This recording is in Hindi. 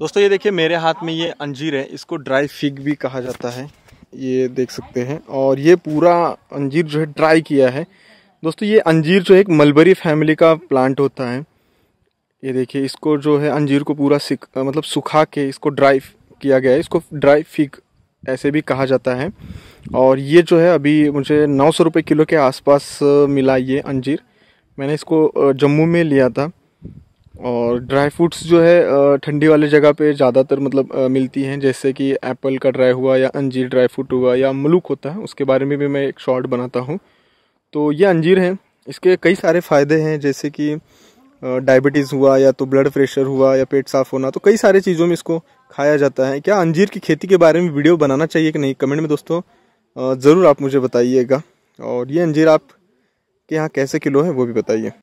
दोस्तों ये देखिए मेरे हाथ में ये अंजीर है इसको ड्राई फिग भी कहा जाता है ये देख सकते हैं और ये पूरा अंजीर जो है ड्राई किया है दोस्तों ये अंजीर जो है एक मलबरी फैमिली का प्लांट होता है ये देखिए इसको जो है अंजीर को पूरा सिक मतलब सुखा के इसको ड्राई किया गया है इसको ड्राई फिग ऐसे भी कहा जाता है और ये जो है अभी मुझे नौ सौ रुपये किलो के आसपास मिला ये अंजीर मैंने इसको जम्मू में लिया था और ड्राई फ्रूट्स जो है ठंडी वाले जगह पे ज़्यादातर मतलब मिलती हैं जैसे कि एप्पल का ड्राई हुआ या अंजीर ड्राई फ्रूट हुआ या मलुक होता है उसके बारे में भी मैं एक शॉर्ट बनाता हूँ तो ये अंजीर हैं इसके कई सारे फ़ायदे हैं जैसे कि डायबिटीज़ हुआ या तो ब्लड प्रेशर हुआ या पेट साफ़ होना तो कई सारे चीज़ों में इसको खाया जाता है क्या अंजीर की खेती के बारे में वीडियो बनाना चाहिए कि नहीं कमेंट में दोस्तों ज़रूर आप मुझे बताइएगा और ये अंजीर आप के यहाँ कैसे किलो है वो भी बताइए